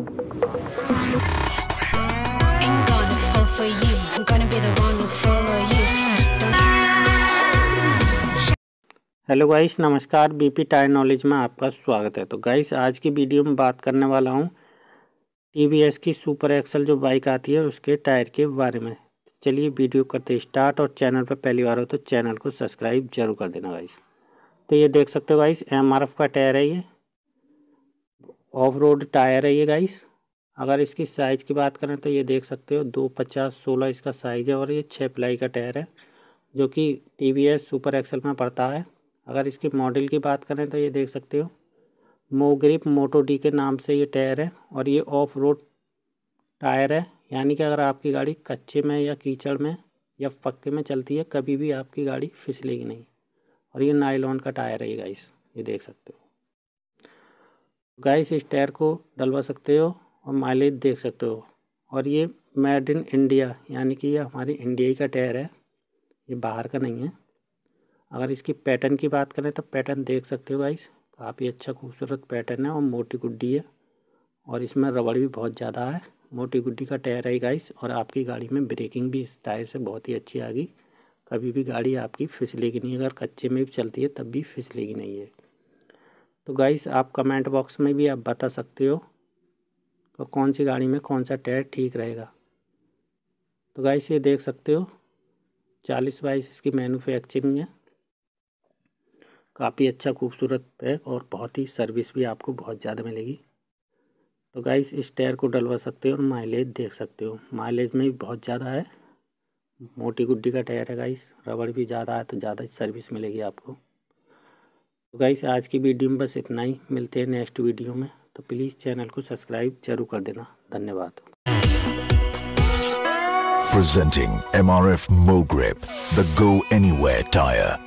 Hello guys नमस्कार BP tyre knowledge में आपका स्वागत है तो गाइस आज की वीडियो में बात करने वाला हूँ टीवीएस की सुपर एक्सल जो बाइक आती है उसके टायर के बारे में चलिए वीडियो करते स्टार्ट और चैनल पर पहली बार हो तो चैनल को सब्सक्राइब जरूर कर देना गाइस तो ये देख सकते हो गाइस एम का टायर है ये ऑफ रोड टायर है ये गाइस अगर इसकी साइज़ की बात करें तो ये देख सकते हो दो पचास सोलह इसका साइज़ है और ये छः प्लाई का टायर है जो कि T V S super XL में पड़ता है अगर इसके मॉडल की बात करें तो ये देख सकते हो मोग्रिप मोटो डी के नाम से ये टायर है और ये ऑफ रोड टायर है यानी कि अगर आपकी गाड़ी कच्चे में या कीचड़ में या पक्के में चलती है कभी भी आपकी गाड़ी फिसलेगी नहीं और ये नायलॉन का टायर है ये गाइस ये देख सकते हो गाइस इस टायर को डलवा सकते हो और माइलेज देख सकते हो और ये मेड इन इंडिया यानी कि ये हमारी इंडिया ही का टायर है ये बाहर का नहीं है अगर इसकी पैटर्न की बात करें तो पैटर्न देख सकते हो गाइस काफ़ी अच्छा खूबसूरत पैटर्न है और मोटी गुड्डी है और इसमें रबड़ भी बहुत ज़्यादा है मोटी गुड्डी का टायर है गाइस और आपकी गाड़ी में ब्रेकिंग भी इस टायर से बहुत ही अच्छी आ गई कभी भी गाड़ी आपकी फिसलेगी नहीं अगर कच्चे में भी चलती है तब भी फिसलेगी नहीं है तो गाइस आप कमेंट बॉक्स में भी आप बता सकते हो तो कौन सी गाड़ी में कौन सा टायर ठीक रहेगा तो गाइस ये देख सकते हो चालीस बाईस इसकी मैनुफैक्चरिंग है काफ़ी अच्छा खूबसूरत है और बहुत ही सर्विस भी आपको बहुत ज़्यादा मिलेगी तो गाइस इस टायर को डलवा सकते हो और माइलेज देख सकते हो माइलेज में भी बहुत ज़्यादा है मोटी गुड्डी का टायर है गाइस रबड़ भी ज़्यादा है तो ज़्यादा सर्विस मिलेगी आपको तो गाइस आज की वीडियो में बस इतना ही मिलते हैं नेक्स्ट वीडियो में तो प्लीज़ चैनल को सब्सक्राइब जरूर कर देना धन्यवाद Presenting MRF Mogrip, the Go Anywhere tire.